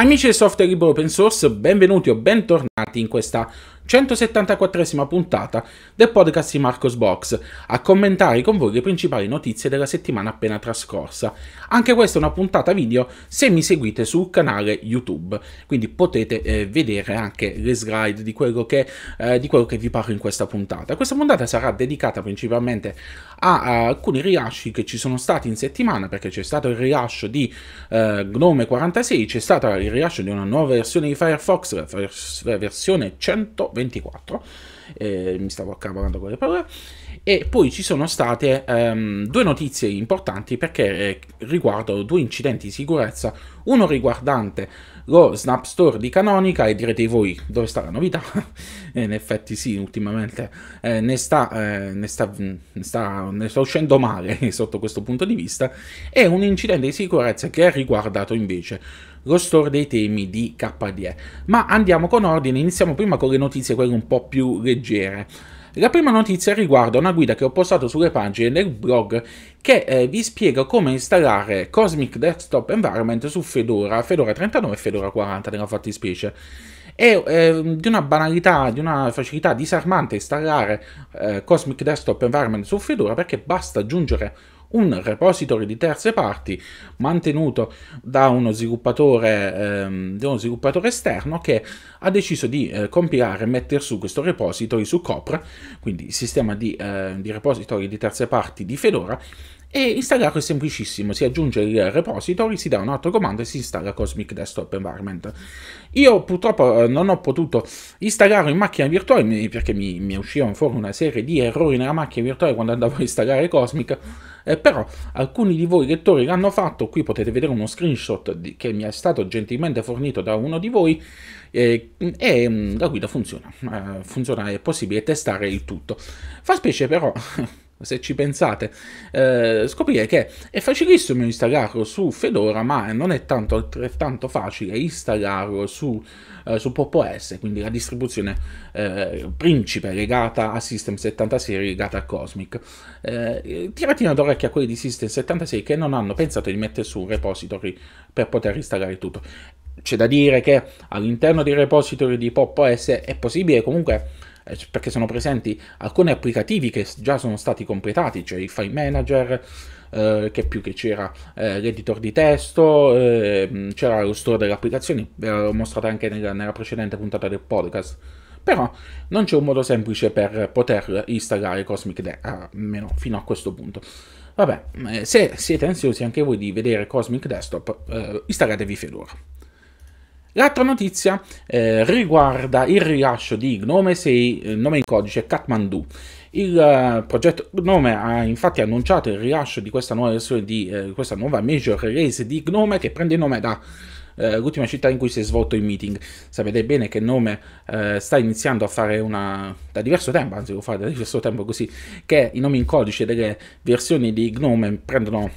Amici del software libero open source, benvenuti o bentornati in questa 174 esima puntata del podcast di Marcos Box, a commentare con voi le principali notizie della settimana appena trascorsa. Anche questa è una puntata video se mi seguite sul canale YouTube, quindi potete eh, vedere anche le slide di quello, che, eh, di quello, che, vi parlo in questa puntata. Questa puntata sarà dedicata principalmente a, a alcuni rilasci che ci sono stati in settimana, perché c'è stato il rilascio di eh, Gnome 46, c'è stato il rilascio di una nuova versione di Firefox, la vers- versione 120 24, eh, mi stavo accaparando con le parole, e poi ci sono state ehm, due notizie importanti perché eh, riguardano due incidenti di sicurezza, uno riguardante lo Snap Store di Canonica e direte voi dove sta la novità eh, in effetti sì ultimamente eh, ne, sta, eh, ne, sta, mm, ne, sta, ne, sta, uscendo male sotto questo punto di vista e un incidente di sicurezza che ha riguardato invece lo store dei temi di KDE ma andiamo con ordine iniziamo prima con le notizie quelle un po' più leggere la prima notizia riguarda una guida che ho postato sulle pagine del blog che eh, vi spiega come installare Cosmic Desktop Environment su Fedora, Fedora 39 e Fedora 40 nella fattispecie. È eh, di una banalità, di una facilità disarmante installare eh, Cosmic Desktop Environment su Fedora perché basta aggiungere un repository di terze parti mantenuto da uno sviluppatore, ehm, da uno sviluppatore esterno che ha deciso di eh, compilare e mettere su questo repository su Copra, quindi il sistema di, eh, di repository di terze parti di Fedora, e installarlo è semplicissimo, si aggiunge il repository, si dà un altro comando e si installa Cosmic Desktop Environment. Io purtroppo eh, non ho potuto installarlo in macchina virtuale perché mi, mi uscivano fuori una serie di errori nella macchina virtuale quando andavo a installare Cosmic, eh, però alcuni di voi lettori l'hanno fatto, qui potete vedere uno screenshot di, che mi è stato gentilmente fornito da uno di voi eh, e, e la guida funziona, eh, funziona, è possibile testare il tutto. Fa specie però... se ci pensate, eh, scoprire che è facilissimo installarlo su Fedora, ma non è tanto altrettanto facile installarlo su, eh, su Pop OS, quindi la distribuzione eh, principe legata a System 76 legata a Cosmic. Eh, tiratina d'orecchio a quelli di System 76 che non hanno pensato di mettere su un repository per poter installare tutto. C'è da dire che all'interno dei repository di Pop S è possibile comunque eh, perché sono presenti alcuni applicativi che già sono stati completati, cioè il file manager, eh, che più che c'era eh, l'editor di testo, eh, c'era lo store delle applicazioni, ve l'ho mostrato anche nella, nella precedente puntata del podcast però non c'è un modo semplice per poter installare Cosmic Data, almeno fino a questo punto. Vabbè, eh, se siete ansiosi anche voi di vedere Cosmic Desktop, eh, installatevi Fedora. L'altra notizia eh, riguarda il rilascio di Gnome 6, eh, nome in codice Katmandu. Il uh, progetto Gnome ha infatti annunciato il rilascio di questa nuova versione di eh, questa nuova major release di Gnome che prende il nome da eh, l'ultima città in cui si è svolto il meeting. Sapete bene che Nome eh, sta iniziando a fare una da diverso tempo, anzi lo fa da diverso tempo così, che i nomi in codice delle versioni di Gnome prendono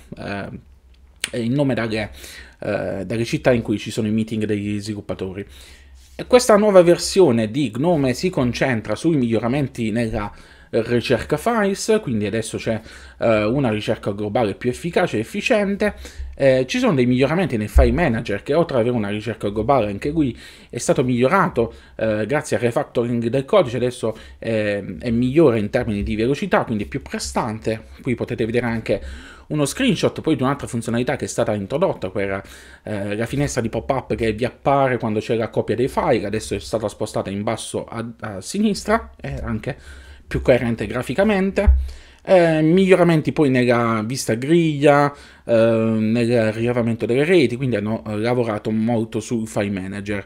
il nome dalle eh, dalle città in cui ci sono i meeting degli sviluppatori. questa nuova versione di Gnome si concentra sui miglioramenti nella ricerca files, quindi adesso c'è eh, una ricerca globale più efficace e efficiente. Eh, ci sono dei miglioramenti nel file manager che oltre ad avere una ricerca globale anche lui è stato migliorato eh, grazie al refactoring del codice, adesso è migliore in termini di velocità, quindi più prestante. Qui potete vedere anche uno screenshot poi di un'altra funzionalità che è stata introdotta, quella eh, la finestra di pop-up che vi appare quando c'è la copia dei file, adesso è stata spostata in basso a, a sinistra, è anche più coerente graficamente. Eh, miglioramenti poi nella vista griglia, eh, nel rilevamento delle reti, quindi hanno eh, lavorato molto sul file manager.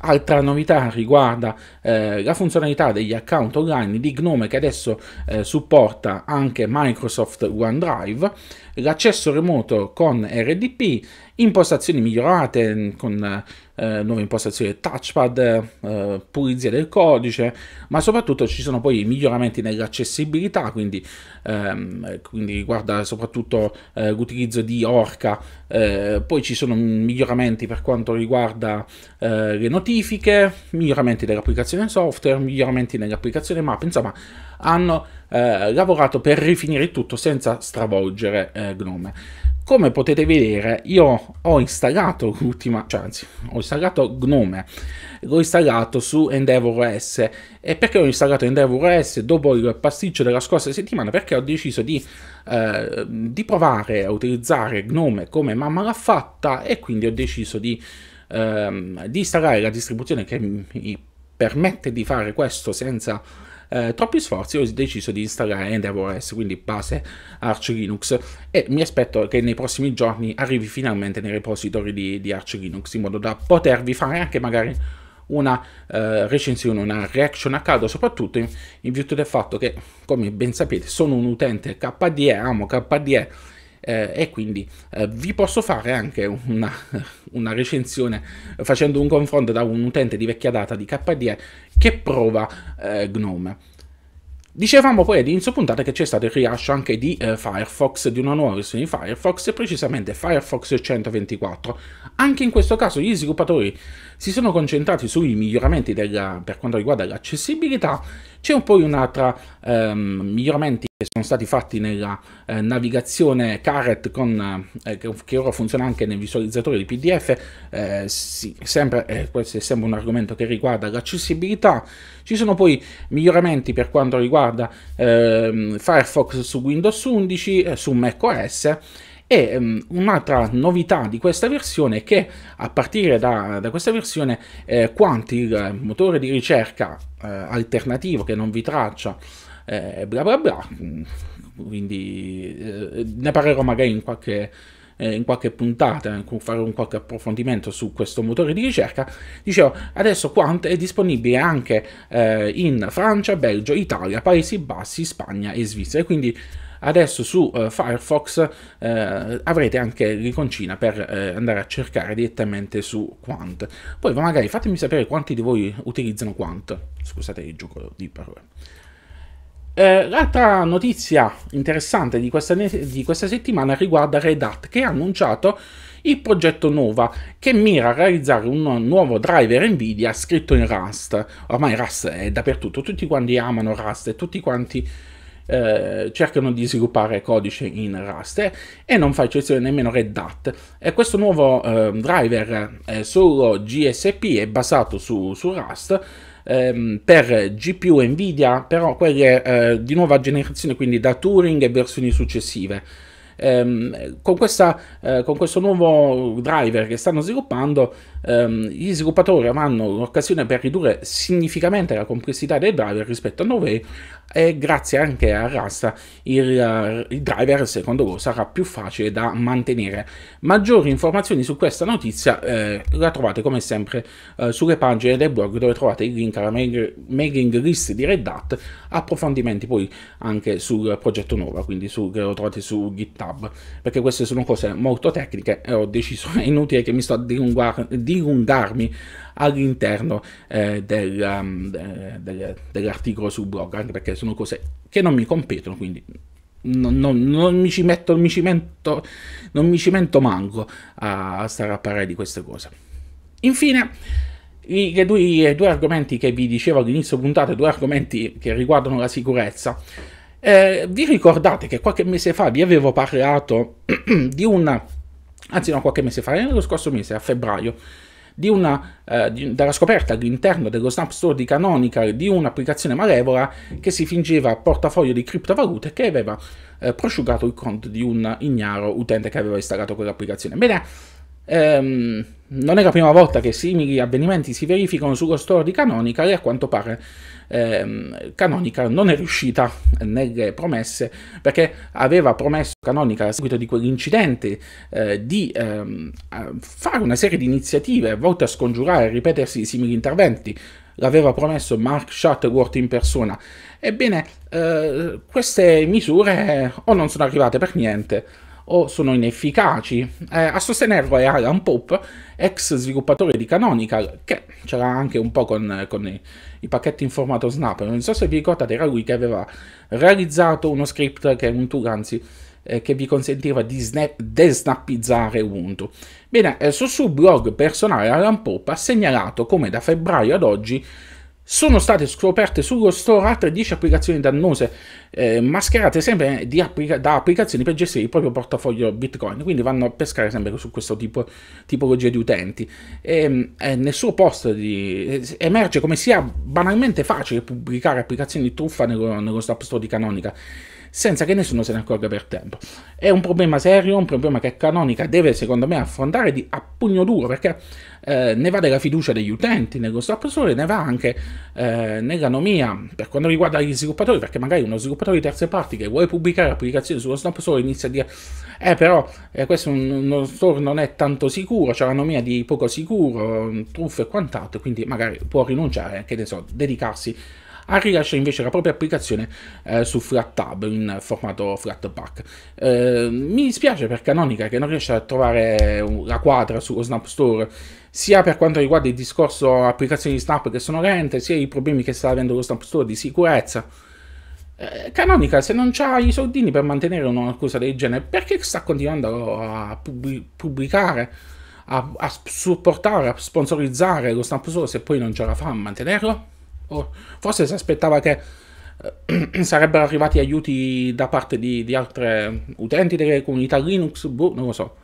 Altra novità riguarda eh, la funzionalità degli account online di Gnome che adesso eh, supporta anche Microsoft OneDrive l'accesso remoto con RDP, impostazioni migliorate mm, con eh, eh, nuove impostazioni touchpad, eh, pulizia del codice, ma soprattutto ci sono poi miglioramenti nell'accessibilità, quindi, ehm, quindi riguarda soprattutto eh, l'utilizzo di Orca, eh, poi ci sono miglioramenti per quanto riguarda eh, le notifiche, miglioramenti dell'applicazione software, miglioramenti nell'applicazione map, insomma hanno eh, lavorato per rifinire tutto senza stravolgere eh, Gnome. Come potete vedere, io ho installato l'ultima, cioè anzi, ho installato Gnome, l'ho installato su Endeavor OS. E perché ho installato Endeavor OS dopo il pasticcio della scorsa settimana? Perché ho deciso di, eh, di provare a utilizzare Gnome come mamma l'ha fatta e quindi ho deciso di, ehm, di installare la distribuzione che mi permette di fare questo senza eh, troppi sforzi ho deciso di installare EndeavorOS, quindi base Arch Linux e mi aspetto che nei prossimi giorni arrivi finalmente nei repository di, di Arch Linux in modo da potervi fare anche magari una eh, recensione, una reaction a caldo, soprattutto in, in, virtù del fatto che, come ben sapete, sono un utente KDE, amo KDE eh, e quindi eh, vi posso fare anche una, una, recensione facendo un confronto da un utente di vecchia data di KDE che prova eh, Gnome. Dicevamo poi all'inizio puntata che c'è stato il rilascio anche di eh, Firefox, di una nuova versione di Firefox, precisamente Firefox 124. Anche in questo caso gli sviluppatori si sono concentrati sui miglioramenti della, per quanto riguarda l'accessibilità, c'è un po' un altro ehm, miglioramento che sono stati fatti nella eh, navigazione Caret con, eh, che, ora funziona anche nel visualizzatore di PDF, eh, sì, sempre, eh, questo è sempre un argomento che riguarda l'accessibilità. Ci sono poi miglioramenti per quanto riguarda ehm, Firefox su Windows 11, eh, su macOS e um, un'altra novità di questa versione è che a partire da, da questa versione eh, Quanti, il motore di ricerca eh, alternativo che non vi traccia eh, bla bla bla. Quindi eh, ne parlerò magari in qualche, eh, in qualche puntata, eh, fare un qualche approfondimento su questo motore di ricerca. Dicevo, adesso Quant è disponibile anche eh, in Francia, Belgio, Italia, Paesi Bassi, Spagna e Svizzera. Quindi adesso su uh, Firefox uh, avrete anche l'iconcina per uh, andare a cercare direttamente su Quant. Poi magari fatemi sapere quanti di voi utilizzano Quant. Scusate il gioco di parole. Eh, l'altra notizia interessante di questa, di questa settimana riguarda Red Hat che ha annunciato il progetto Nova che mira a realizzare un nuovo driver Nvidia scritto in Rust. Ormai Rust è dappertutto, tutti quanti amano Rust e tutti quanti eh, cercano di sviluppare codice in Rust eh, e non fa eccezione nemmeno Red Hat. Eh, questo nuovo ehm, driver solo GSP è basato su, su Rust ehm, per GPU Nvidia, però quelle eh, di nuova generazione, quindi da Turing e versioni successive. Ehm, con, questa, eh, con, questo nuovo driver che stanno sviluppando ehm, gli sviluppatori avranno l'occasione per ridurre significativamente la complessità dei driver rispetto a 9 e grazie anche a Rasta il, eh, il driver secondo loro sarà più facile da mantenere. Maggiori informazioni su questa notizia eh, la trovate come sempre eh, sulle pagine del blog dove trovate il link alla mailing list di Red Hat, approfondimenti poi anche sul progetto Nova, quindi su, che lo trovate su GitHub, perché queste sono cose molto tecniche e ho deciso, è inutile che mi sto a dilungare dilungarmi all'interno eh, del, um, eh, del, dell'articolo sul blog, anche perché sono cose che non mi competono, quindi non, non, non, mi, ci metto, mi ci mento, non mi ci mento manco a, a stare a parlare di queste cose. Infine, i due, due, argomenti che vi dicevo all'inizio puntata, due argomenti che riguardano la sicurezza. Eh, vi ricordate che qualche mese fa vi avevo parlato di un anzi no, qualche mese fa, nello eh, scorso mese, a febbraio, una, eh, di, dalla scoperta all'interno dello Snap Store di Canonical di un'applicazione malevola che si fingeva portafoglio di criptovalute che aveva eh, prosciugato il conto di un ignaro utente che aveva installato quell'applicazione. Bene, Ehm, non è la prima volta che simili avvenimenti si verificano sullo store di Canonical e a quanto pare ehm, Canonical non è riuscita nelle promesse perché aveva promesso Canonical a seguito di quell'incidente eh, di ehm, fare una serie di iniziative volte a scongiurare e ripetersi simili interventi l'aveva promesso Mark Shuttleworth in persona. Ebbene, eh, queste misure o non sono arrivate per niente o sono inefficaci. Eh, a sostenerlo è Alan Pope, ex sviluppatore di Canonical, che c'era anche un po' con, con i, i, pacchetti in formato Snap. Non so se vi ricordate, era lui che aveva realizzato uno script che è un tool, anzi, eh, che vi consentiva di snap, desnappizzare Ubuntu. Bene, eh, sul suo blog personale Alan Pope ha segnalato come da febbraio ad oggi sono state scoperte sullo store altre 10 applicazioni dannose, eh, mascherate sempre applica da applicazioni per gestire il proprio portafoglio Bitcoin, quindi vanno a pescare sempre su questo tipo tipologia di utenti. E, ehm, eh, nel suo post di, eh, emerge come sia banalmente facile pubblicare applicazioni di truffa nello, nello App Store di Canonica senza che nessuno se ne accorga per tempo. È un problema serio, un problema che Canonica deve secondo me affrontare di a pugno duro perché eh, ne va della fiducia degli utenti nello nostro app ne va anche eh, nell'anomia per quanto riguarda gli sviluppatori, perché magari uno sviluppatore di terze parti che vuole pubblicare applicazioni sullo Snap Store inizia a dire eh però eh, questo uno store non è tanto sicuro, c'è la l'anomia di poco sicuro, truffe e quant'altro, quindi magari può rinunciare, che ne so, dedicarsi rilascia invece la propria applicazione eh, su Flat Tab in formato Flatpak. Eh, mi dispiace per Canonica che non riesce a trovare la quadra sullo Snap Store sia per quanto riguarda il discorso applicazioni di Snap che sono lente, sia i problemi che sta avendo lo Snap Store di sicurezza. Eh, Canonica, se non ha i soldini per mantenere una cosa del genere, perché sta continuando a pubblicare, a, a supportare, a sponsorizzare lo Snap Store se poi non ce la fa a mantenerlo? Oh, forse si aspettava che eh, sarebbero arrivati aiuti da parte di, di altre utenti delle comunità Linux, boh, non lo so.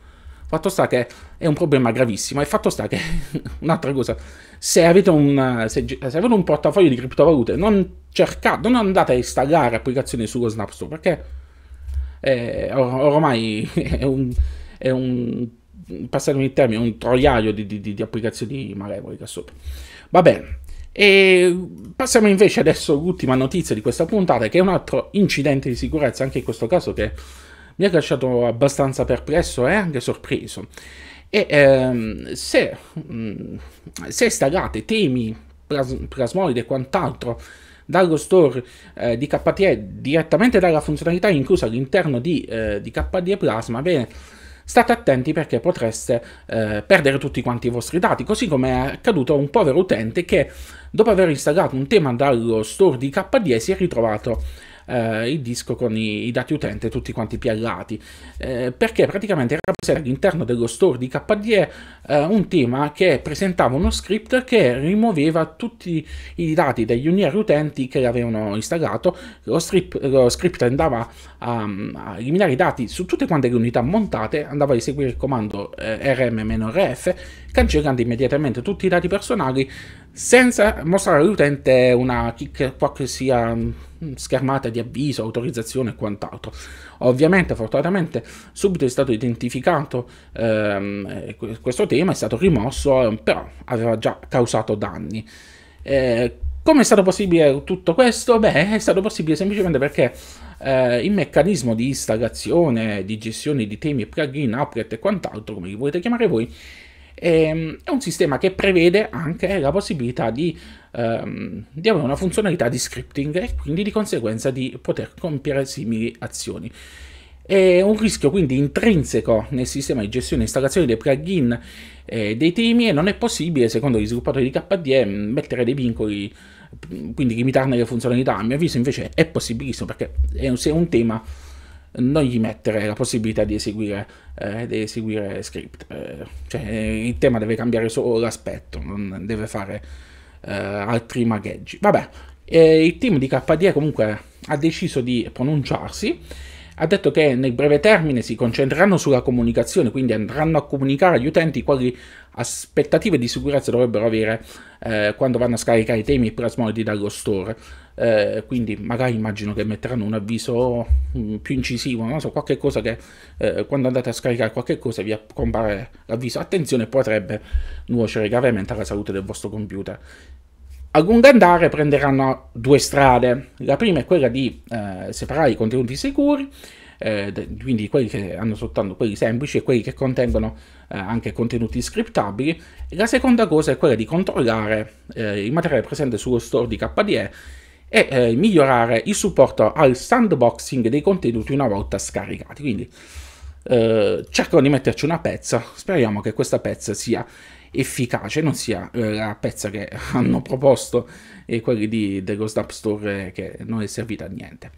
Fatto sta che è un problema gravissimo. E fatto sta che, un'altra cosa, se avete, un, se, se avete un portafoglio di criptovalute, non cercate, non andate a installare applicazioni sullo Snap Store, perché è, eh, or, ormai è un, è un passatemi il termine, un troiaio di, di, di applicazioni malevoli qua sopra. Va bene, e passiamo invece adesso all'ultima notizia di questa puntata, che è un altro incidente di sicurezza, anche in questo caso che mi ha lasciato abbastanza perplesso e anche sorpreso. E ehm, se, mh, mm, se installate temi, plas- plasmoide e quant'altro dallo store eh, di KDE direttamente dalla funzionalità inclusa all'interno di, eh, di KDE Plasma, bene state attenti perché potreste eh, perdere tutti quanti i vostri dati, così come è accaduto a un povero utente che dopo aver installato un tema dallo store di KDE si è ritrovato eh, il disco con i, i, dati utente tutti quanti piallati, eh, perché praticamente era presente all'interno dello store di KDE eh, un tema che presentava uno script che rimuoveva tutti i dati degli unieri utenti che l'avevano installato, lo, strip, lo script andava a, a, eliminare i dati su tutte quante le unità montate, andava a eseguire il comando eh, rm-rf, cancellando immediatamente tutti i dati personali senza mostrare all'utente una qualcosa mm, schermata di avviso, autorizzazione e quant'altro. Ovviamente, fortunatamente, subito è stato identificato ehm, questo tema, è stato rimosso, ehm, però aveva già causato danni. Eh, come è stato possibile tutto questo? Beh, è stato possibile semplicemente perché eh, il meccanismo di installazione, di gestione di temi, plugin, applet e quant'altro, come li volete chiamare voi, e, ehm, è un sistema che prevede anche la possibilità di, ehm, di, avere una funzionalità di scripting e quindi di conseguenza di poter compiere simili azioni. È un rischio quindi intrinseco nel sistema di gestione e installazione dei plugin e eh, dei temi e non è possibile, secondo gli sviluppatori di KDE, mettere dei vincoli, quindi limitarne le funzionalità. A mio avviso invece è possibilissimo perché è un, se è un tema non gli mettere la possibilità di eseguire, eh, di eseguire script. Eh, cioè, il tema deve cambiare solo l'aspetto, non deve fare eh, altri magheggi. Vabbè, eh, il team di KDE comunque ha deciso di pronunciarsi. Ha detto che nel breve termine si concentreranno sulla comunicazione, quindi andranno a comunicare agli utenti quali aspettative di sicurezza dovrebbero avere eh, quando vanno a scaricare i temi plasmoidi dallo store. Eh, quindi magari immagino che metteranno un avviso mm, più incisivo, non so, qualche cosa che eh, quando andate a scaricare qualche cosa vi compare l'avviso attenzione potrebbe nuocere gravemente alla salute del vostro computer. A lungo andare prenderanno due strade, la prima è quella di eh, separare i contenuti sicuri, eh, quindi quelli che hanno soltanto quelli semplici e quelli che contengono eh, anche contenuti scriptabili. La seconda cosa è quella di controllare eh, il materiale presente sullo store di KDE e eh, migliorare il supporto al sandboxing dei contenuti una volta scaricati. Quindi eh, cercano di metterci una pezza, speriamo che questa pezza sia efficace, non sia eh, la pezza che hanno proposto e quelli di, dello Snap Store che non è servita a niente.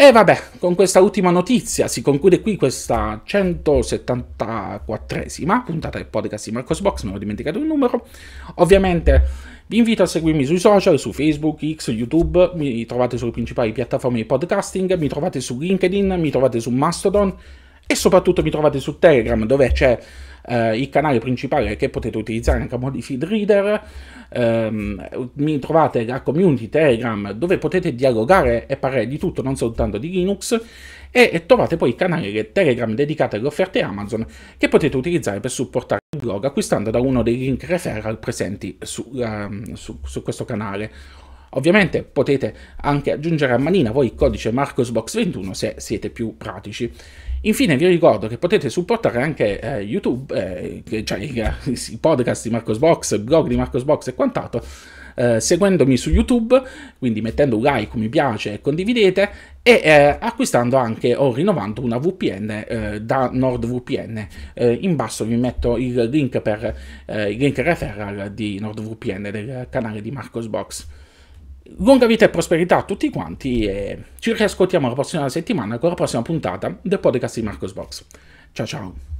E vabbè, con questa ultima notizia si conclude qui questa 174esima puntata del podcast di Marcos Box, non ho dimenticato il numero. Ovviamente vi invito a seguirmi sui social, su Facebook, X, YouTube, mi trovate sulle principali piattaforme di podcasting, mi trovate su LinkedIn, mi trovate su Mastodon e soprattutto mi trovate su Telegram dove c'è eh, il canale principale che potete utilizzare anche a mo' di feed reader, ehm, mi trovate la community Telegram dove potete dialogare e parlare di tutto, non soltanto di Linux, e, e trovate poi il canale Telegram dedicato alle offerte Amazon che potete utilizzare per supportare il blog acquistando da uno dei link referral presenti su, uh, su, su questo canale. Ovviamente potete anche aggiungere a manina voi il codice MarcosBox21 se siete più pratici. Infine vi ricordo che potete supportare anche eh, YouTube, eh, cioè i, podcast di Marcosbox, il blog di Marcosbox e quant'altro, eh, seguendomi su YouTube, quindi mettendo un like, mi piace e condividete, e eh, acquistando anche o rinnovando una VPN eh, da NordVPN. Eh, in basso vi metto il link per il link referral di NordVPN del canale di Marcosbox. Lunga vita e prosperità a tutti quanti e ci riascoltiamo la prossima settimana con la prossima puntata del podcast di Marcos Box. Ciao ciao!